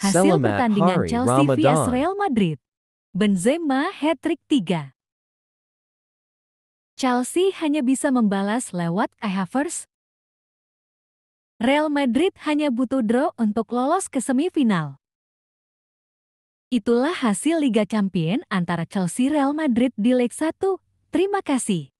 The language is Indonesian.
Hasil Selamat pertandingan hari, Chelsea Ramadan. vs Real Madrid. Benzema hat-trick 3. Chelsea hanya bisa membalas lewat I Havers. Real Madrid hanya butuh draw untuk lolos ke semifinal. Itulah hasil Liga Champion antara Chelsea Real Madrid di leg 1. Terima kasih.